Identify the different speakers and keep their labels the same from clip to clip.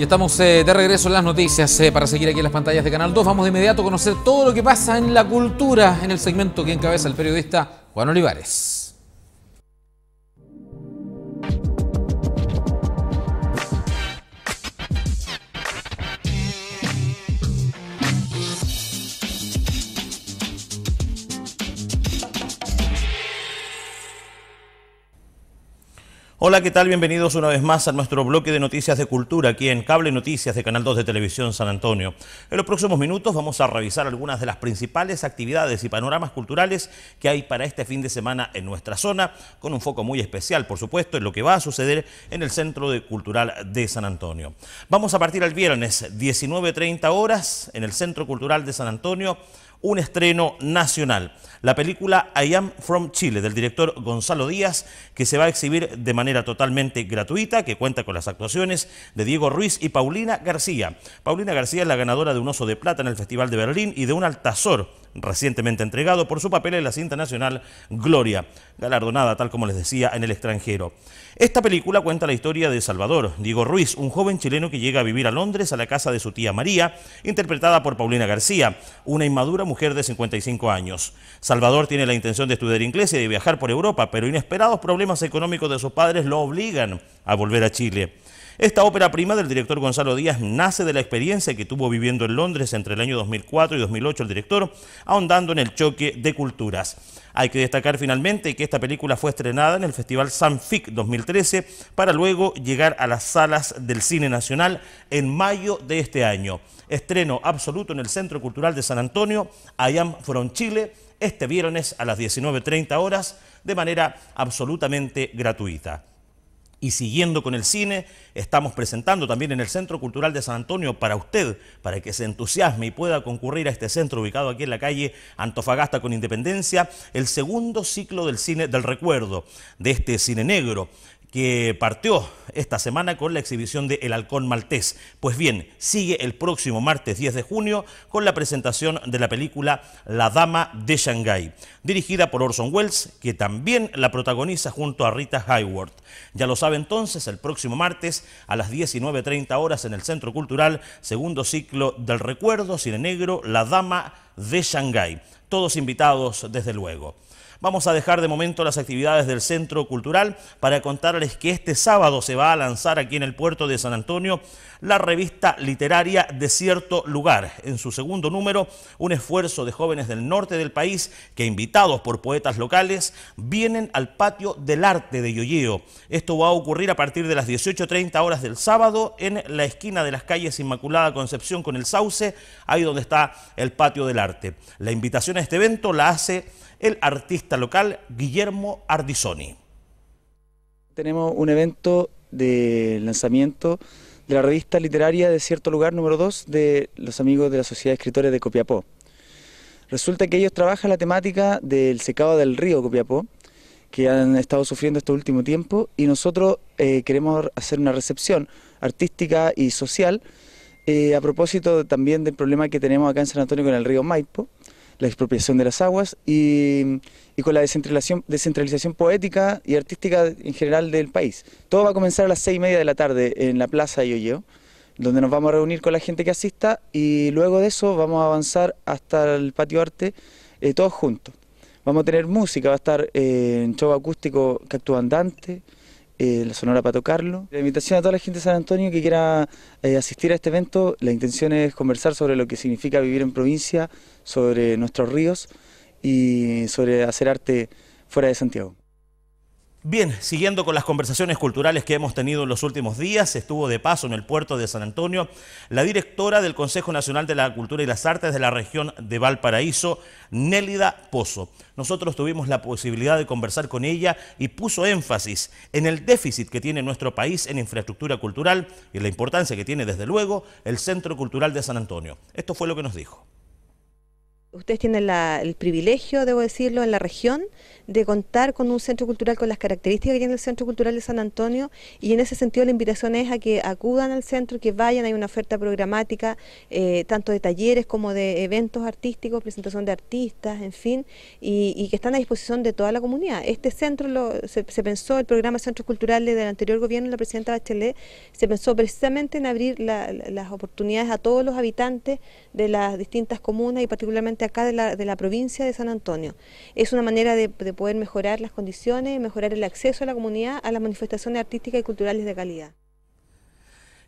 Speaker 1: Y estamos eh, de regreso en las noticias eh, para seguir aquí en las pantallas de Canal 2. Vamos de inmediato a conocer todo lo que pasa en la cultura en el segmento que encabeza el periodista Juan Olivares. Hola, ¿qué tal? Bienvenidos una vez más a nuestro bloque de noticias de cultura aquí en Cable Noticias de Canal 2 de Televisión San Antonio. En los próximos minutos vamos a revisar algunas de las principales actividades y panoramas culturales que hay para este fin de semana en nuestra zona, con un foco muy especial, por supuesto, en lo que va a suceder en el Centro Cultural de San Antonio. Vamos a partir el viernes 19.30 horas en el Centro Cultural de San Antonio un estreno nacional. La película I Am From Chile del director Gonzalo Díaz, que se va a exhibir de manera totalmente gratuita, que cuenta con las actuaciones de Diego Ruiz y Paulina García. Paulina García es la ganadora de un oso de plata en el Festival de Berlín y de un altazor recientemente entregado por su papel en la cinta nacional Gloria, galardonada, tal como les decía, en el extranjero. Esta película cuenta la historia de Salvador, Diego Ruiz, un joven chileno que llega a vivir a Londres a la casa de su tía María, interpretada por Paulina García, una inmadura mujer de 55 años. Salvador tiene la intención de estudiar inglés y de viajar por Europa, pero inesperados problemas económicos de sus padres lo obligan a volver a Chile. Esta ópera prima del director Gonzalo Díaz nace de la experiencia que tuvo viviendo en Londres entre el año 2004 y 2008 el director, ahondando en el choque de culturas. Hay que destacar finalmente que esta película fue estrenada en el Festival Sanfic 2013 para luego llegar a las salas del cine nacional en mayo de este año. Estreno absoluto en el Centro Cultural de San Antonio, Ayam Am Chile, este viernes a las 19.30 horas de manera absolutamente gratuita. Y siguiendo con el cine, estamos presentando también en el Centro Cultural de San Antonio para usted, para que se entusiasme y pueda concurrir a este centro ubicado aquí en la calle Antofagasta con Independencia, el segundo ciclo del cine del recuerdo de este cine negro que partió esta semana con la exhibición de El Halcón Maltés. Pues bien, sigue el próximo martes 10 de junio con la presentación de la película La Dama de Shanghái, dirigida por Orson Welles, que también la protagoniza junto a Rita Hayworth. Ya lo sabe entonces, el próximo martes a las 19.30 horas en el Centro Cultural, segundo ciclo del recuerdo, cine negro, La Dama de Shanghái. Todos invitados, desde luego. Vamos a dejar de momento las actividades del Centro Cultural para contarles que este sábado se va a lanzar aquí en el puerto de San Antonio la revista literaria De cierto lugar. En su segundo número, un esfuerzo de jóvenes del norte del país que invitados por poetas locales vienen al patio del arte de Yoyeo. Esto va a ocurrir a partir de las 18.30 horas del sábado en la esquina de las calles Inmaculada Concepción con el Sauce, ahí donde está el patio del arte. La invitación a este evento la hace el artista local Guillermo Ardisoni.
Speaker 2: Tenemos un evento de lanzamiento de la revista literaria de cierto lugar número 2 de los amigos de la Sociedad de Escritores de Copiapó. Resulta que ellos trabajan la temática del secado del río Copiapó, que han estado sufriendo este último tiempo, y nosotros eh, queremos hacer una recepción artística y social eh, a propósito también del problema que tenemos acá en San Antonio con el río Maipo, la expropiación de las aguas y, con la descentralización, descentralización, poética y artística en general del país. Todo va a comenzar a las seis y media de la tarde en la Plaza Yoyeo, donde nos vamos a reunir con la gente que asista y luego de eso vamos a avanzar hasta el patio arte eh, todos juntos. Vamos a tener música, va a estar eh, en show acústico que actúan Andante, eh, la Sonora para tocarlo. La invitación a toda la gente de San Antonio que quiera eh, asistir a este evento, la intención es conversar sobre lo que significa vivir en provincia, sobre nuestros ríos y sobre hacer arte fuera de Santiago.
Speaker 1: Bien, siguiendo con las conversaciones culturales que hemos tenido en los últimos días, estuvo de paso en el puerto de San Antonio la directora del Consejo Nacional de la Cultura y las Artes de la región de Valparaíso, Nélida Pozo. Nosotros tuvimos la posibilidad de conversar con ella y puso énfasis en el déficit que tiene nuestro país en infraestructura cultural y la importancia que tiene, desde luego, el Centro Cultural de San Antonio. Esto fue lo que nos dijo.
Speaker 3: Ustedes tienen el privilegio, debo decirlo, en la región de contar con un centro cultural con las características que tiene el Centro Cultural de San Antonio y en ese sentido la invitación es a que acudan al centro, que vayan, hay una oferta programática eh, tanto de talleres como de eventos artísticos, presentación de artistas, en fin, y, que están a disposición de toda la comunidad. Este centro se, pensó, el programa Centro Cultural del anterior gobierno, de la presidenta Bachelet, se pensó precisamente en abrir las oportunidades a todos los habitantes de las distintas comunas y particularmente acá de la, de la provincia de San Antonio. Es una manera de, poder mejorar las condiciones, mejorar el acceso a la comunidad a las manifestaciones artísticas y culturales de calidad.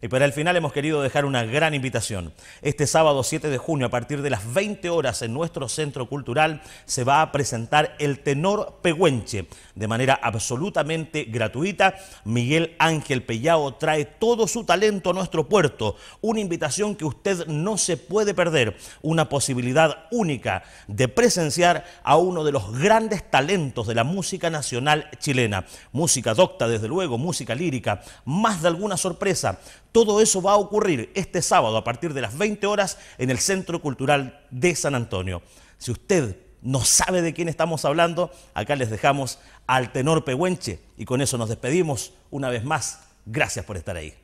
Speaker 1: Y para el final hemos querido dejar una gran invitación. Este sábado 7 de junio, a partir de las 20 horas, en nuestro centro cultural se va a presentar el tenor Pehuenche. De manera absolutamente gratuita, Miguel Ángel Pellao trae todo su talento a nuestro puerto. Una invitación que usted no se puede perder. Una posibilidad única de presenciar a uno de los grandes talentos de la música nacional chilena. Música docta, desde luego, música lírica. Más de alguna sorpresa todo eso va a ocurrir este sábado a partir de las 20 horas en el Centro Cultural de San Antonio. Si usted no sabe de quién estamos hablando, acá les dejamos al tenor Pehuenche y con eso nos despedimos una vez más. Gracias por estar ahí.